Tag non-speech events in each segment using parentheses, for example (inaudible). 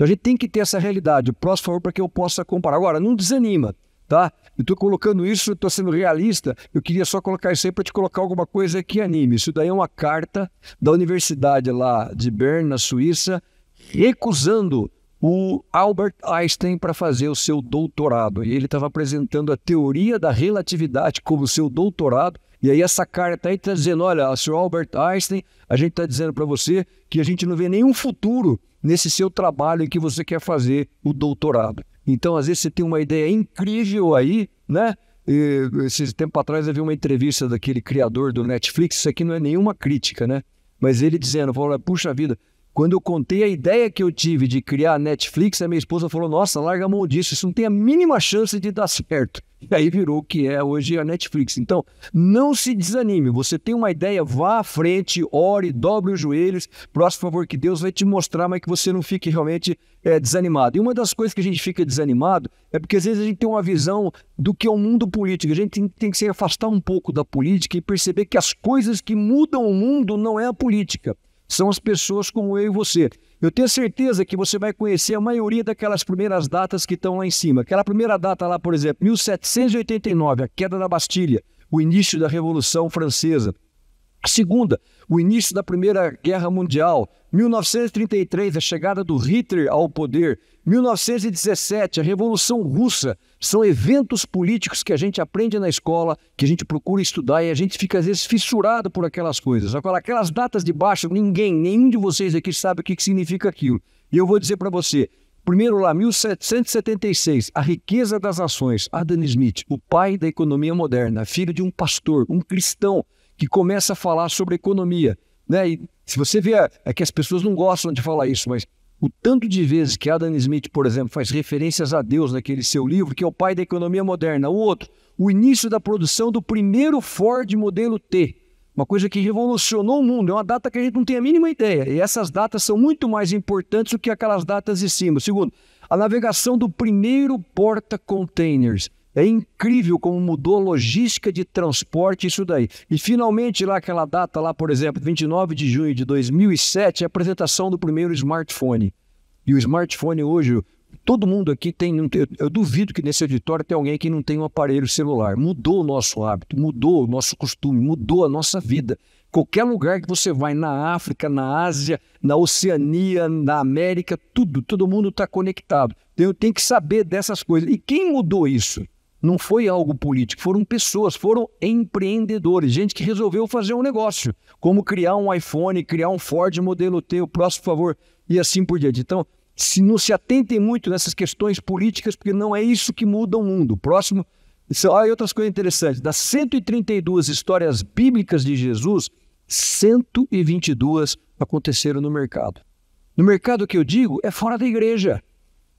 Então a gente tem que ter essa realidade. próximo favor para que eu possa comparar. Agora, não desanima, tá? Eu estou colocando isso, estou sendo realista. Eu queria só colocar isso aí para te colocar alguma coisa que anime. Isso daí é uma carta da universidade lá de Bern, na Suíça, recusando o Albert Einstein para fazer o seu doutorado. E ele estava apresentando a teoria da relatividade como seu doutorado. E aí essa carta aí está dizendo, olha, Sr. Albert Einstein, a gente está dizendo para você que a gente não vê nenhum futuro nesse seu trabalho em que você quer fazer o doutorado. Então, às vezes, você tem uma ideia incrível aí, né? E, esse tempo atrás havia uma entrevista daquele criador do Netflix, isso aqui não é nenhuma crítica, né? Mas ele dizendo, puxa vida, quando eu contei a ideia que eu tive de criar a Netflix, a minha esposa falou: Nossa, larga a mão disso, isso não tem a mínima chance de dar certo. E aí virou o que é hoje a Netflix. Então, não se desanime. Você tem uma ideia, vá à frente, ore, dobre os joelhos, próximo favor que Deus vai te mostrar, mas que você não fique realmente é, desanimado. E uma das coisas que a gente fica desanimado é porque às vezes a gente tem uma visão do que é o mundo político. A gente tem, tem que se afastar um pouco da política e perceber que as coisas que mudam o mundo não é a política são as pessoas como eu e você. Eu tenho certeza que você vai conhecer a maioria daquelas primeiras datas que estão lá em cima. Aquela primeira data lá, por exemplo, 1789, a queda da Bastilha, o início da Revolução Francesa. A segunda, o início da Primeira Guerra Mundial, 1933, a chegada do Hitler ao poder, 1917, a Revolução Russa, são eventos políticos que a gente aprende na escola, que a gente procura estudar e a gente fica às vezes fissurado por aquelas coisas. Agora, aquelas datas de baixo, ninguém, nenhum de vocês aqui sabe o que significa aquilo. E eu vou dizer para você, Primeiro lá, 1776, A Riqueza das ações, Adam Smith, o pai da economia moderna, filho de um pastor, um cristão, que começa a falar sobre economia. Né? E se você vê, é que as pessoas não gostam de falar isso, mas o tanto de vezes que Adam Smith, por exemplo, faz referências a Deus naquele seu livro, que é o pai da economia moderna. O outro, o início da produção do primeiro Ford modelo T. Uma coisa que revolucionou o mundo, é uma data que a gente não tem a mínima ideia. E essas datas são muito mais importantes do que aquelas datas de cima. Segundo, a navegação do primeiro porta-containers. É incrível como mudou a logística de transporte isso daí. E finalmente lá aquela data lá, por exemplo, 29 de junho de 2007, a apresentação do primeiro smartphone. E o smartphone hoje, todo mundo aqui tem, eu duvido que nesse auditório tenha alguém que não tem um aparelho celular. Mudou o nosso hábito, mudou o nosso costume, mudou a nossa vida. Qualquer lugar que você vai, na África, na Ásia, na Oceania, na América, tudo, todo mundo está conectado. Então eu tenho que saber dessas coisas. E quem mudou isso? Não foi algo político, foram pessoas, foram empreendedores, gente que resolveu fazer um negócio, como criar um iPhone, criar um Ford modelo T, o próximo favor, e assim por diante. Então, se não se atentem muito nessas questões políticas, porque não é isso que muda o mundo. O próximo. ah, e outras coisas interessantes. Das 132 histórias bíblicas de Jesus, 122 aconteceram no mercado. No mercado que eu digo é fora da igreja.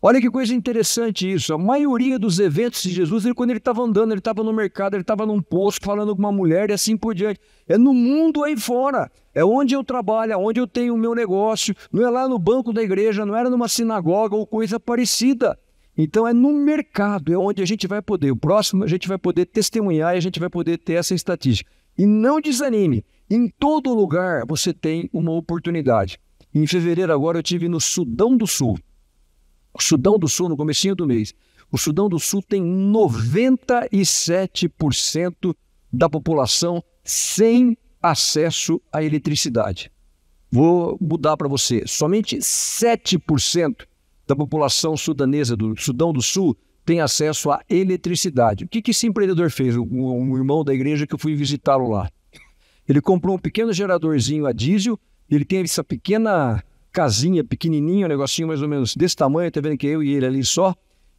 Olha que coisa interessante isso. A maioria dos eventos de Jesus, ele, quando ele estava andando, ele estava no mercado, ele estava num posto falando com uma mulher e assim por diante. É no mundo aí fora. É onde eu trabalho, é onde eu tenho o meu negócio. Não é lá no banco da igreja, não era numa sinagoga ou coisa parecida. Então é no mercado, é onde a gente vai poder. O próximo a gente vai poder testemunhar e a gente vai poder ter essa estatística. E não desanime. Em todo lugar você tem uma oportunidade. Em fevereiro agora eu tive no Sudão do Sul. O Sudão do Sul, no comecinho do mês, o Sudão do Sul tem 97% da população sem acesso à eletricidade. Vou mudar para você. Somente 7% da população sudanesa do Sudão do Sul tem acesso à eletricidade. O que, que esse empreendedor fez? Um, um irmão da igreja que eu fui visitá-lo lá. Ele comprou um pequeno geradorzinho a diesel, ele tem essa pequena casinha pequenininha, um negocinho mais ou menos desse tamanho, tá vendo que eu e ele ali só.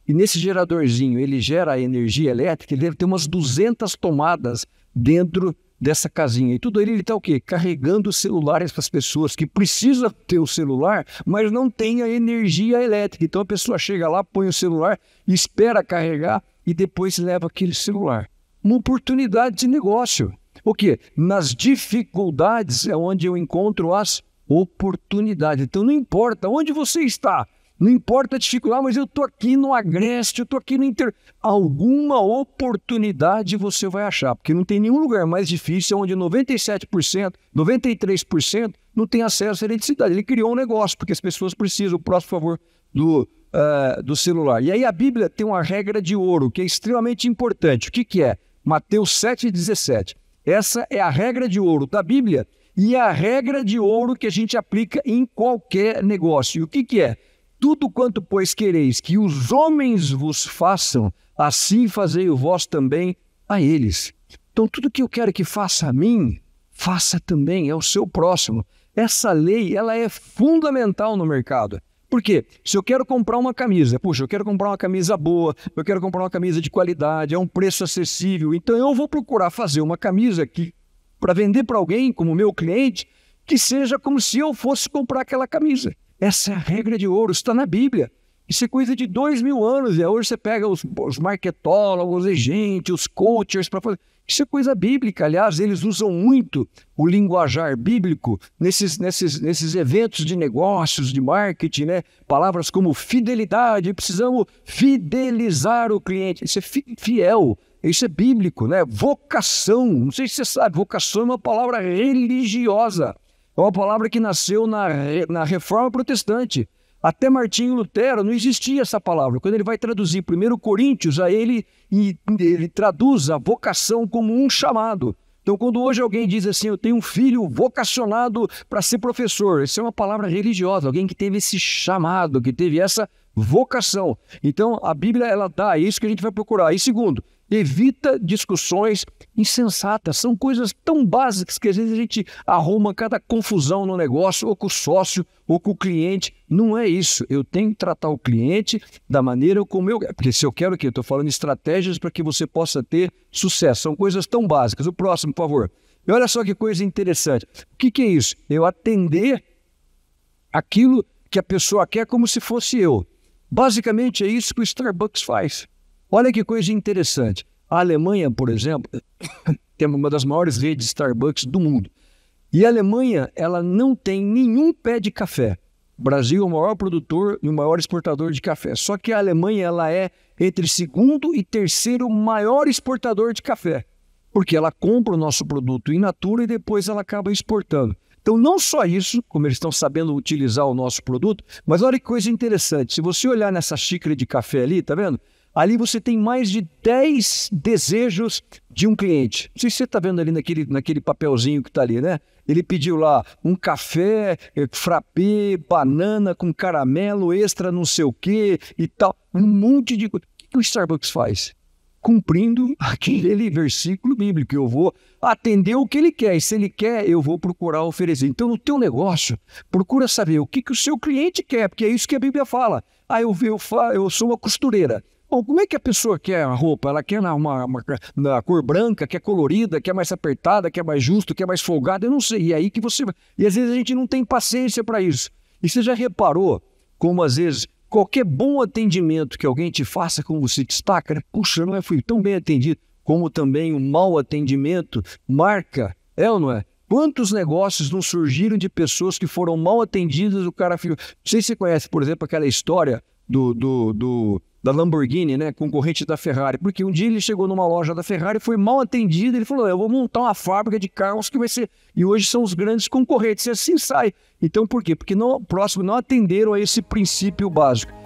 E nesse geradorzinho, ele gera energia elétrica, ele deve ter umas 200 tomadas dentro dessa casinha. E tudo ele está o quê? Carregando celulares para as pessoas que precisam ter o celular, mas não tem a energia elétrica. Então a pessoa chega lá, põe o celular, espera carregar e depois leva aquele celular. Uma oportunidade de negócio. O quê? Nas dificuldades é onde eu encontro as oportunidade. Então não importa onde você está, não importa a dificuldade, mas eu estou aqui no Agreste, eu estou aqui no Inter. Alguma oportunidade você vai achar, porque não tem nenhum lugar mais difícil onde 97%, 93% não tem acesso à eletricidade. Ele criou um negócio, porque as pessoas precisam, o próximo favor do, uh, do celular. E aí a Bíblia tem uma regra de ouro que é extremamente importante. O que, que é? Mateus 7,17. Essa é a regra de ouro da Bíblia e a regra de ouro que a gente aplica em qualquer negócio. E o que, que é? Tudo quanto, pois, quereis que os homens vos façam, assim fazei o vós também a eles. Então, tudo que eu quero que faça a mim, faça também ao seu próximo. Essa lei ela é fundamental no mercado. Por quê? Se eu quero comprar uma camisa, puxa, eu quero comprar uma camisa boa, eu quero comprar uma camisa de qualidade, é um preço acessível, então eu vou procurar fazer uma camisa que para vender para alguém, como meu cliente, que seja como se eu fosse comprar aquela camisa. Essa é a regra de ouro, está na Bíblia. Isso é coisa de dois mil anos. E hoje você pega os, os marketólogos, os gente, os coaches para fazer. Isso é coisa bíblica. Aliás, eles usam muito o linguajar bíblico nesses, nesses, nesses eventos de negócios, de marketing, né? Palavras como fidelidade, precisamos fidelizar o cliente. Isso é fiel isso é bíblico, né? Vocação. Não sei se você sabe, vocação é uma palavra religiosa. É uma palavra que nasceu na, na reforma protestante. Até Martinho Lutero não existia essa palavra. Quando ele vai traduzir 1 Coríntios, aí ele, ele traduz a vocação como um chamado. Então, quando hoje alguém diz assim, eu tenho um filho vocacionado para ser professor, isso é uma palavra religiosa, alguém que teve esse chamado, que teve essa vocação. Então, a Bíblia ela dá é isso que a gente vai procurar. E segundo, evita discussões insensatas. São coisas tão básicas que às vezes a gente arruma cada confusão no negócio, ou com o sócio, ou com o cliente. Não é isso. Eu tenho que tratar o cliente da maneira como eu. Porque se eu quero o quê? estou falando estratégias para que você possa ter sucesso. São coisas tão básicas. O próximo, por favor. E olha só que coisa interessante. O que, que é isso? Eu atender aquilo que a pessoa quer como se fosse eu. Basicamente é isso que o Starbucks faz. Olha que coisa interessante. A Alemanha, por exemplo, tem (coughs) é uma das maiores redes Starbucks do mundo. E a Alemanha, ela não tem nenhum pé de café. O Brasil é o maior produtor e o maior exportador de café. Só que a Alemanha, ela é entre segundo e terceiro maior exportador de café. Porque ela compra o nosso produto in natura e depois ela acaba exportando. Então, não só isso, como eles estão sabendo utilizar o nosso produto, mas olha que coisa interessante. Se você olhar nessa xícara de café ali, tá vendo? Ali você tem mais de 10 desejos de um cliente. Não sei se você está vendo ali naquele, naquele papelzinho que está ali, né? Ele pediu lá um café, eh, frappé, banana com caramelo, extra não sei o quê e tal. Um monte de coisa. O que o Starbucks faz? Cumprindo (laughs) aquele versículo bíblico. Eu vou atender o que ele quer. E se ele quer, eu vou procurar oferecer. Então, no teu negócio, procura saber o que, que o seu cliente quer, porque é isso que a Bíblia fala. Ah, eu, eu, eu sou uma costureira. Bom, como é que a pessoa quer a roupa? Ela quer na, uma, uma, na cor branca, quer é colorida, quer é mais apertada, quer é mais justo, quer mais folgada, eu não sei. E aí que você. E às vezes a gente não tem paciência para isso. E você já reparou como às vezes qualquer bom atendimento que alguém te faça, como você destaca, né? puxa, não é, fui tão bem atendido, como também o um mau atendimento marca, é ou não é? Quantos negócios não surgiram de pessoas que foram mal atendidas? O cara ficou. Não sei se você conhece, por exemplo, aquela história do, do, do, da Lamborghini, né? Concorrente da Ferrari. Porque um dia ele chegou numa loja da Ferrari, foi mal atendido, ele falou: Eu vou montar uma fábrica de carros que vai ser. E hoje são os grandes concorrentes. E assim sai. Então por quê? Porque próximo não atenderam a esse princípio básico.